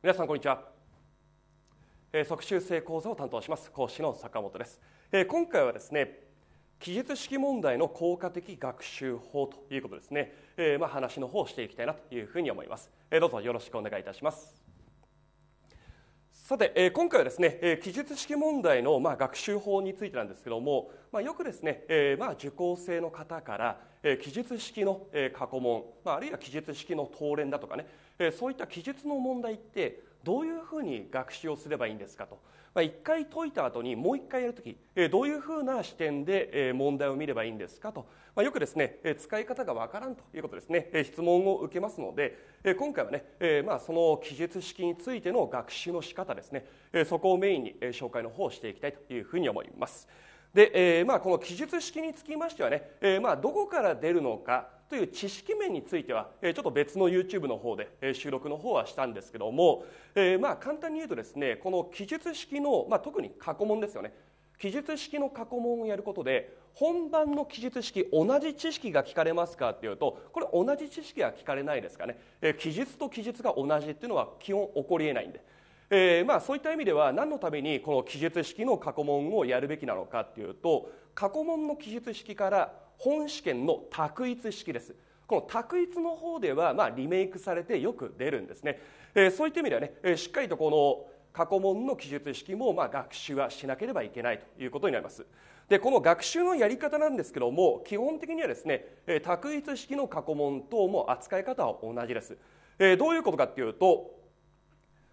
皆さんこんにちは、えー、即修正講座を担当します講師の坂本です、えー、今回はですね記述式問題の効果的学習法ということですね、えー、まあ話の方をしていきたいなというふうに思います、えー、どうぞよろしくお願いいたしますさて、えー、今回はですね、えー、記述式問題の、まあ、学習法についてなんですけども、まあ、よくですね、えーまあ、受講生の方から、えー、記述式の、えー、過去問、まあ、あるいは記述式の答練だとかね、えそういった記述の問題ってどういうふうに学習をすればいいんですかと、まあ、1回解いた後にもう1回やるとき、えどういうふうな視点で、え問題を見ればいいんですかと、まあ、よくですね、え使い方がわからんということですね、え質問を受けますので、え今回はね、えまあ、その記述式についての学習の仕方ですね、えそこをメインに、え紹介の方をしていきたいというふうに思います。で、えまあ、この記述式につきましてはね、えまあ、どこから出るのかという知識面についてはちょっと別の YouTube の方で収録の方はしたんですけども、えー、まあ簡単に言うとですねこの記述式の、まあ、特に過去問ですよね記述式の過去問をやることで本番の記述式同じ知識が聞かれますかっていうとこれ同じ知識は聞かれないですかね、えー、記述と記述が同じっていうのは基本起こりえないんで。えー、まあそういった意味では何のためにこの記述式の過去問をやるべきなのかっていうと過去問の記述式から本試験の択一式ですこの択一の方では、まあ、リメイクされてよく出るんですね、えー、そういった意味ではね、えー、しっかりとこの過去問の記述式も、まあ、学習はしなければいけないということになりますでこの学習のやり方なんですけども基本的にはですね、え択一式の過去問等も扱い方は同じです、えー、どういうことかっていうと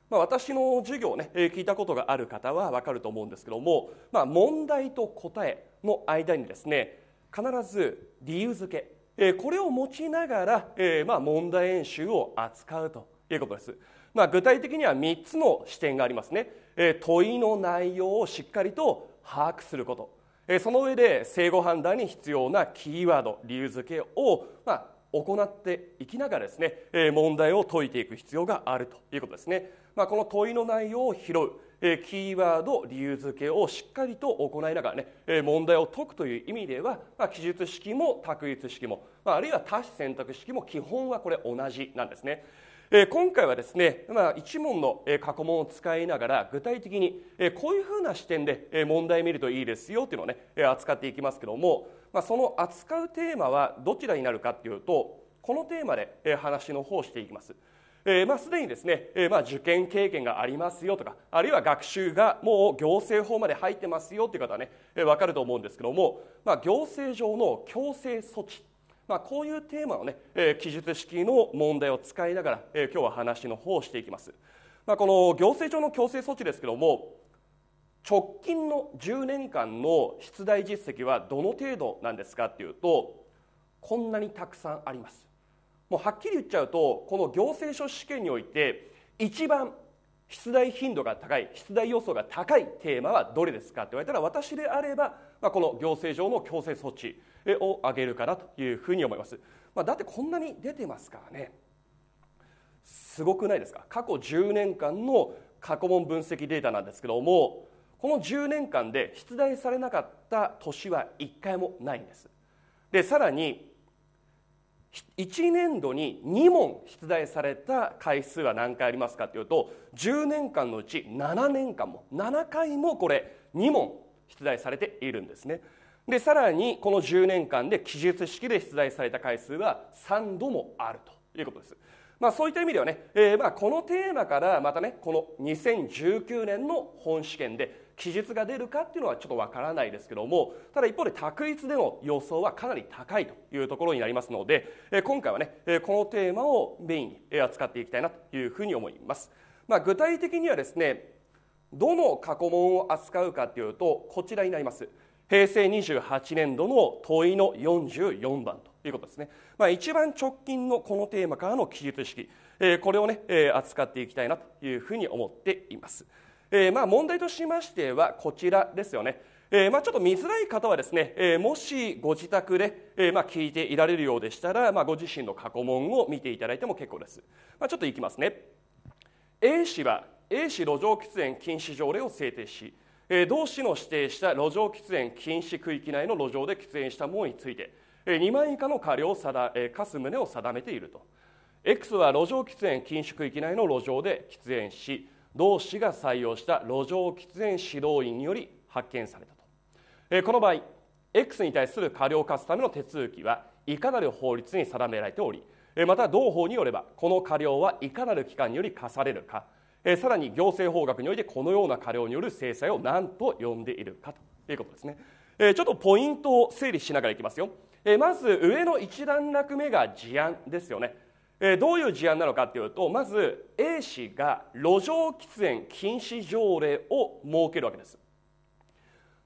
まあ、私の授業をね、え聞いたことがある方は分かると思うんですけども、まあ、問題と答えの間にですね必ず理由付け、えこれを持ちながら、えまあ、問題演習を扱うということです。まあ、具体的には3つの視点がありますね、え問いの内容をしっかりと把握すること、えその上で正誤判断に必要なキーワード理由付けを、まあ、行っていきながらですね、え問題を解いていく必要があるということですね、まあ、この問いの内容を拾うキーワード理由付けをしっかりと行いながらね、え問題を解くという意味では、まあ、記述式も択一式も、まあ、あるいは多子選択式も基本はこれ同じなんですね。え今回はですね、まあ、1問の過去問を使いながら具体的に、えこういうふうな視点で問題見るといいですよっていうのをね扱っていきますけども、まあ、その扱うテーマはどちらになるかっていうとこのテーマで話の方をしていきます。えー、まあ、すでにですね、えー、まあ、受験経験がありますよとかあるいは学習がもう行政法まで入ってますよという方はね、えー、分かると思うんですけども、まあ、行政上の強制措置まあ、こういうテーマのね、えー、記述式の問題を使いながら、えー、今日は話の方をしていきます、まあ、この行政上の強制措置ですけども直近の10年間の出題実績はどの程度なんですかっていうとこんなにたくさんありますもうはっきり言っちゃうとこの行政書試験において一番出題頻度が高い出題要素が高いテーマはどれですかって言われたら私であれば、まあ、この行政上の強制措置を挙げるかなというふうに思います、まあ、だってこんなに出てますからねすごくないですか過去10年間の過去問分析データなんですけどもこの10年間で出題されなかった年は1回もないんですでさらに1年度に2問出題された回数は何回ありますかというと10年間のうち7年間も7回もこれ2問出題されているんですねでさらにこの10年間で記述式で出題された回数は3度もあるということですまあ、そういった意味ではね、えー、まあこのテーマからまたねこの2019年の本試験で記述が出るかっていうのはちょっとわからないですけどもただ一方で択一での予想はかなり高いというところになりますので今回はねこのテーマをメインに扱っていきたいなというふうに思います。まあ、具体的にはですねどの過去問を扱うかというとこちらになります。平成28年度の問いの44番ということですね、まあ、一番直近のこのテーマからの記述式、これをね、扱っていきたいなというふうに思っています。えー、まあ問題としましてはこちらですよね。えー、まあ、ちょっと見づらい方はですね、えー、もしご自宅で、えー、まあ、聞いていられるようでしたら、まあ、ご自身の過去問を見ていただいても結構です、まちょっといきますね A 氏は A 氏路上喫煙禁止条例を制定し、え同市の指定した路上喫煙禁止区域内の路上で喫煙したものについて、2万以下の過料を定、え課す旨を定めていると X は路上喫煙禁止区域内の路上で喫煙し同市が採用した路上喫煙指導員により発見されたと、えこの場合 X に対する過料を課すための手続きはいかなる法律に定められておりまた同法によればこの過料はいかなる機関により課されるかさらに行政法学においてこのような過料による制裁を何と呼んでいるかということですねちょっとポイントを整理しながらいきますよまず上の一段落目が事案ですよねえどういう事案なのかというとまず A 氏が路上喫煙禁止条例を設けるわけです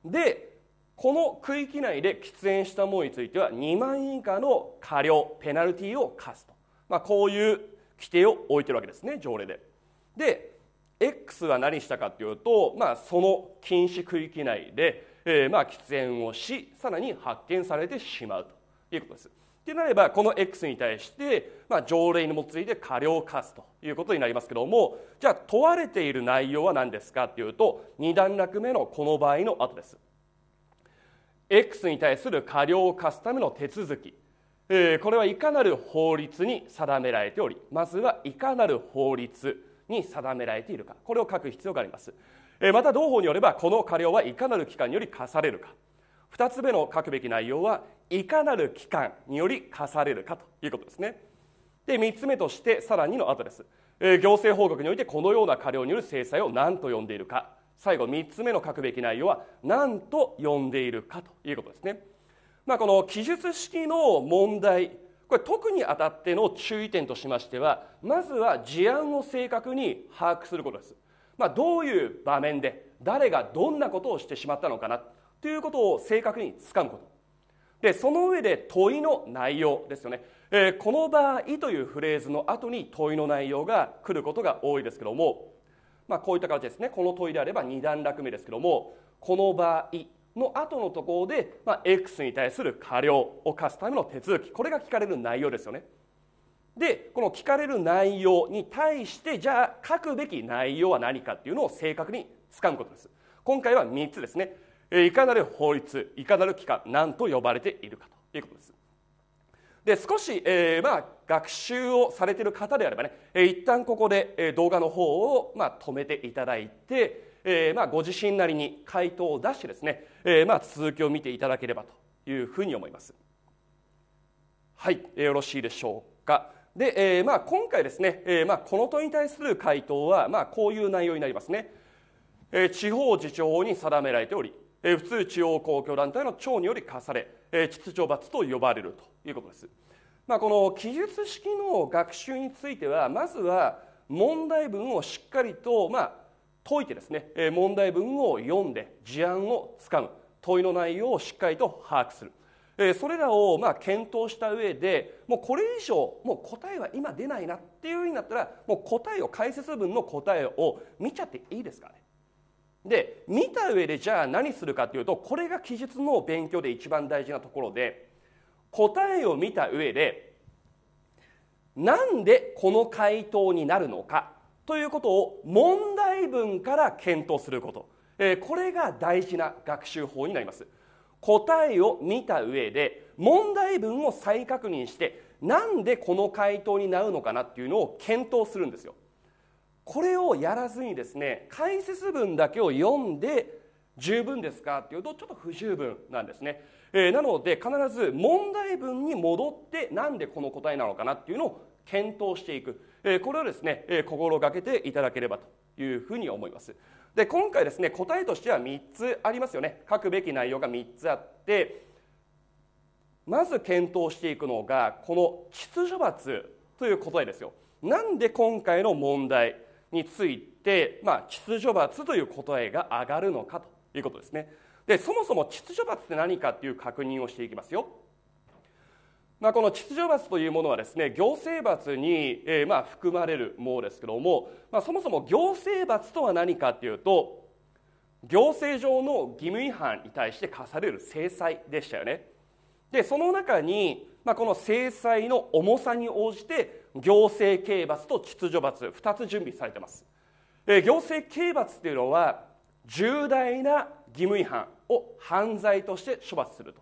でこの区域内で喫煙したものについては2万円以下の過料ペナルティを課すと、まあ、こういう規定を置いてるわけですね条例でで X は何したかというと、まあ、その禁止区域内で、えー、まあ喫煙をしさらに発見されてしまうということですってなればこの x に対して、まあ、条例に基づいて過料を課すということになりますけどもじゃあ問われている内容は何ですかっていうと2段落目のこの場合の後です。X に対する過料を課すための手続き、えー、これはいかなる法律に定められておりまずはいかなる法律に定められているかこれを書く必要があります、えー、また同法によればこの過料はいかなる期間により課されるか2つ目の書くべき内容はいかなる期間により課されるかということですねで3つ目としてさらにの後です、えー、行政報告においてこのような過料による制裁を何と呼んでいるか最後3つ目の書くべき内容は何と呼んでいるかということですね、まあ、この記述式の問題これ特にあたっての注意点としましてはまずは事案を正確に把握することです、まあ、どういう場面で誰がどんなことをしてしまったのかなということを正確につかむことでその上で問いの内容ですよね、えー、この場合というフレーズの後に問いの内容が来ることが多いですけども、まあ、こういった形ですねこの問いであれば2段落目ですけどもこの場合の後のところで、まあ、X に対する過料を課すための手続きこれが聞かれる内容ですよねでこの聞かれる内容に対してじゃあ書くべき内容は何かっていうのを正確につかむことです今回は3つですねいかなる法律いかなる機関何と呼ばれているかということですで少し、えー、まあ、学習をされている方であればね、えー、一旦ここで、えー、動画の方を、まあ、止めていただいて、えー、まあ、ご自身なりに回答を出してですね、えー、まあ、続きを見ていただければというふうに思いますはい、えー、よろしいでしょうかで、えーまあ、今回ですね、えーまあ、この問いに対する回答は、まあ、こういう内容になりますね、えー、地方自治法に定められており普通地方公共団体の長により課され、秩序罰と呼ばれるということです、まあ、この記述式の学習についてはまずは問題文をしっかりと、まあ、解いてですね、問題文を読んで事案をつかむ問いの内容をしっかりと把握するそれらをまあ検討した上でもうこれ以上もう答えは今出ないなっていうふうになったらもう答えを解説文の答えを見ちゃっていいですかねで見た上でじゃあ何するかというとこれが記述の勉強で一番大事なところで答えを見た上でなんでこの回答になるのかということを問題文から検討すること、えこれが大事な学習法になります答えを見た上で問題文を再確認してなんでこの回答になるのかなっていうのを検討するんですよこれをやらずにですね解説文だけを読んで十分ですかっていうとちょっと不十分なんですね、えー、なので必ず問題文に戻ってなんでこの答えなのかなっていうのを検討していく、えー、これをですね、えー、心がけていただければというふうに思いますで今回ですね答えとしては3つありますよね書くべき内容が3つあってまず検討していくのがこの秩序罰という答えですよなんで今回の問題について、まあ、秩序罰という答えが上がるのかということですねでそもそも秩序罰って何かっていう確認をしていきますよ、まあ、この秩序罰というものはですね行政罰に、えー、まあ含まれるものですけども、まあ、そもそも行政罰とは何かっていうと行政上の義務違反に対して課される制裁でしたよねでその中に、まあ、この制裁の重さに応じて行政刑罰と秩序罰2つ準備されてます行政刑罰というのは重大な義務違反を犯罪として処罰すると、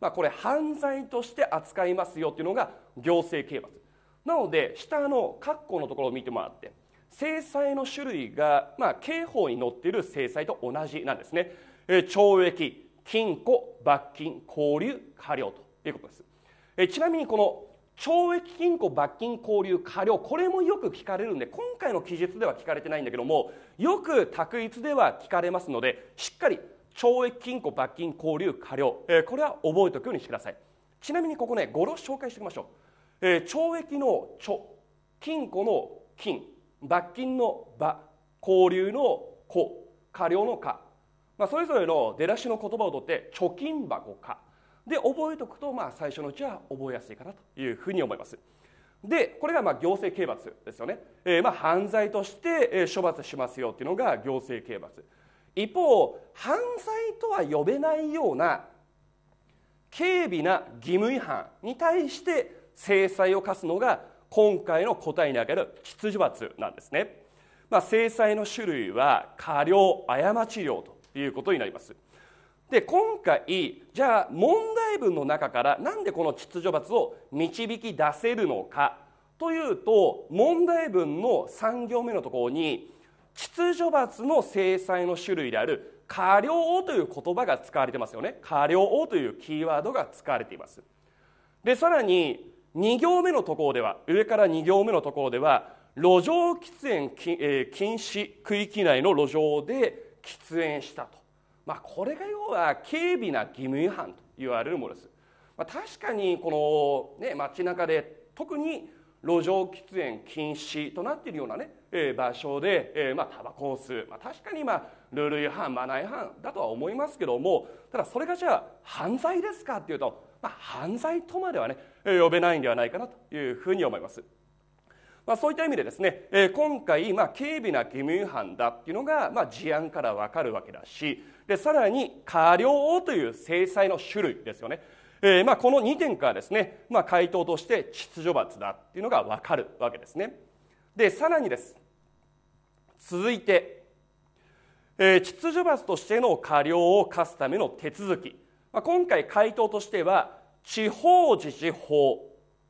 まあ、これ犯罪として扱いますよというのが行政刑罰なので下の括弧のところを見てもらって制裁の種類が、まあ、刑法に載っている制裁と同じなんですね、えー、懲役禁錮罰金拘留科料ということです、えちなみにこの懲役金庫罰金交留過料これもよく聞かれるんで今回の記述では聞かれてないんだけどもよく択一では聞かれますのでしっかり懲役金庫罰金交留過料、えー、これは覚えておくようにしてくださいちなみにここね語呂紹介しておきましょう、えー、懲役の「貯金庫の「金」罰金の「場、交流の「子過料の「課、まあ、それぞれの出だしの言葉をとって貯金箱かで覚えておくと、まあ、最初のうちは覚えやすいかなというふうに思いますでこれがまあ行政刑罰ですよね、えー、まあ犯罪として処罰しますよっていうのが行政刑罰一方犯罪とは呼べないような軽微な義務違反に対して制裁を科すのが今回の答えにあげる秩序罰なんですね、まあ、制裁の種類は過料過ち量ということになりますで今回じゃあ問題文の中からなんでこの秩序罰を導き出せるのかというと問題文の3行目のところに秩序罰の制裁の種類である過料という言葉が使われてますよね過料というキーワードが使われていますでさらに2行目のところでは上から2行目のところでは路上喫煙禁止区域内の路上で喫煙したとまあ、これが要は軽微な義務違反と言われるものです、まあ、確かにこの、ね、街中で特に路上喫煙禁止となっているようなね、えー、場所で、えー、まあタバコを吸う、まあ、確かにまあルール違反マナー違反だとは思いますけどもただそれがじゃあ犯罪ですかっていうと、まあ、犯罪とまではね呼べないんではないかなというふうに思います。まあ、そういった意味でですね、えー、今回、まあ、軽微な義務違反だっていうのが、まあ、事案からわかるわけだしでさらに過料という制裁の種類ですよね、えーまあ、この2点からですね、まあ、回答として秩序罰だっていうのがわかるわけですねでさらにです続いて、えー、秩序罰としての過料を課すための手続き、まあ、今回回答としては地方自治法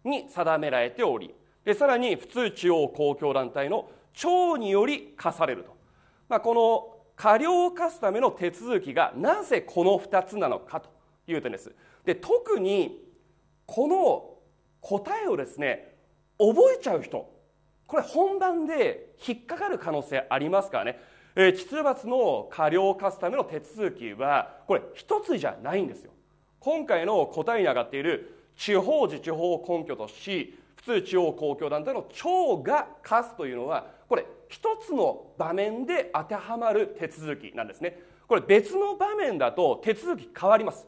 に定められておりさらに普通地方公共団体の長により課されると、まあ、この過料を課すための手続きがなぜこの2つなのかという点ですで特にこの答えをですね覚えちゃう人これ本番で引っかかる可能性ありますからね、えー、罰の過料を課すための手続きはこれ一つじゃないんですよ今回の答えに上がっている地方自治法を根拠とし普通地方公共団体の長が課すというのはこれ一つの場面で当てはまる手続きなんですねこれ別の場面だと手続き変わります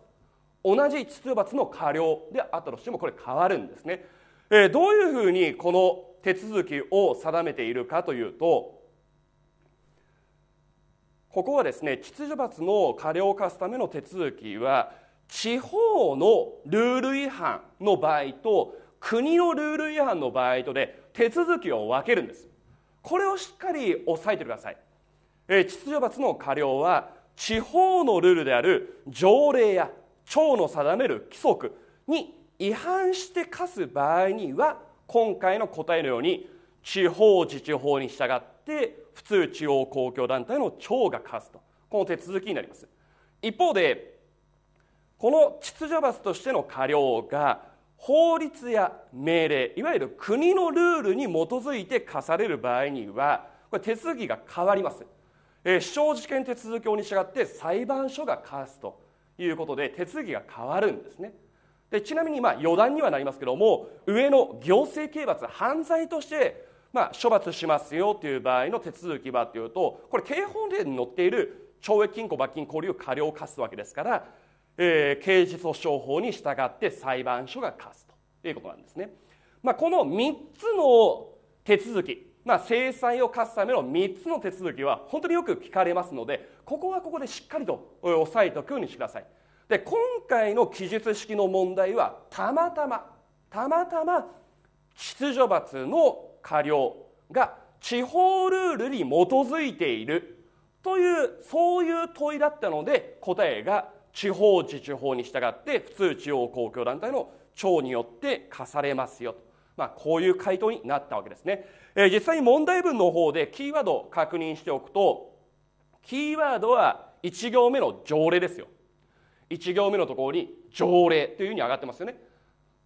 同じ秩序罰の過料であったとしてもこれ変わるんですね、えー、どういうふうにこの手続きを定めているかというとここはですね秩序罰の過料を課すための手続きは地方のルール違反の場合と国のルール違反の場合とで手続きを分けるんですこれをしっかり押さえてください、えー、秩序罰の過料は地方のルールである条例や庁の定める規則に違反して課す場合には今回の答えのように地方自治法に従って普通地方公共団体の庁が課すとこの手続きになります一方でこの秩序罰としての過料が法律や命令いわゆる国のルールに基づいて課される場合にはこれ手続きが変わります、えー、主張事件手続き法に従って裁判所が課すということで手続きが変わるんですねでちなみにまあ余談にはなりますけども上の行政刑罰犯罪としてまあ処罰しますよという場合の手続きはというとこれ刑法令に載っている懲役金庫罰金拘留過料を課すわけですからえー、刑事訴訟法に従って裁判所が課すということなんですね。まあ、この3つの手続き、まあ、制裁を課すための3つの手続きは本当によく聞かれますのでここはここでしっかりと押さえておくようにしてください。で今回の記述式の問題はたまたまたまたま秩序罰の過料が地方ルールに基づいているというそういう問いだったので答えが地方自治法に従って普通地方公共団体の長によって課されますよと、まあ、こういう回答になったわけですね、えー、実際に問題文の方でキーワードを確認しておくとキーワードは1行目の条例ですよ1行目のところに条例というふうに上がってますよね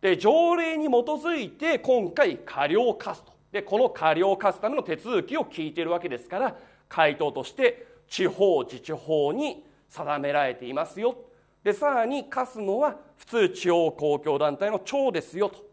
で条例に基づいて今回過料を課すとでこの過料を課すための手続きを聞いているわけですから回答として地方自治法に定められていますよでさらに課すのは普通地方公共団体の長ですよと、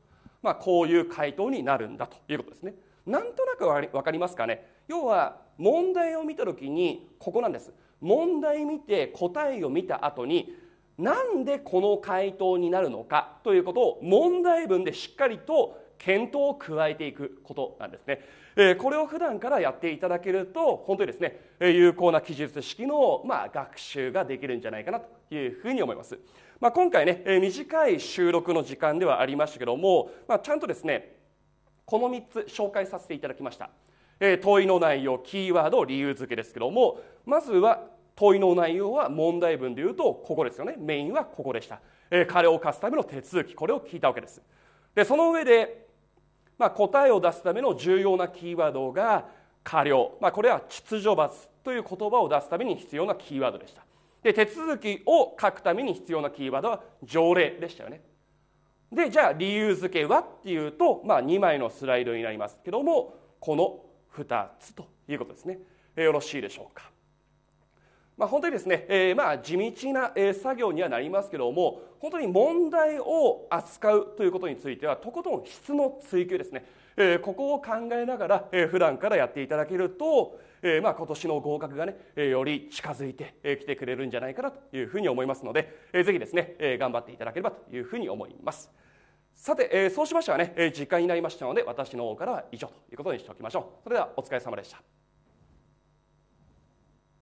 まあ、こういう回答になるんだということですねなんとなく分かりますかね要は問題を見た時にここなんです問題見て答えを見た後になんでこの回答になるのかということを問題文でしっかりと検討を加えていくことなんですね、えこれを普段からやっていただけると本当にですね有効な記述式の、まあ、学習ができるんじゃないかなというふうに思います、まあ、今回ね、え短い収録の時間ではありましたけども、まあ、ちゃんとですねこの3つ紹介させていただきました、え問いの内容キーワード理由付けですけどもまずは問いの内容は問題文でいうとここですよねメインはここでした、え彼を貸すための手続きこれを聞いたわけですでその上でまあ、答えを出すための重要なキーワードが過料、まあ、これは秩序罰という言葉を出すために必要なキーワードでしたで手続きを書くために必要なキーワードは条例でしたよねでじゃあ理由付けはっていうと、まあ、2枚のスライドになりますけどもこの2つということですねよろしいでしょうかまあ、本当にですね、えー、まあ地道な、え作業にはなりますけども本当に問題を扱うということについてはとことん質の追求ですね、えー、ここを考えながら、えー、普段からやっていただけると、えー、まあ今年の合格がね、えより近づいてきてくれるんじゃないかなというふうに思いますので、えー、ぜひですね、え頑張っていただければというふうに思います。さて、えそうしましたらね、え時間になりましたので私の方からは以上ということにしておきましょう。それではお疲れ様でした。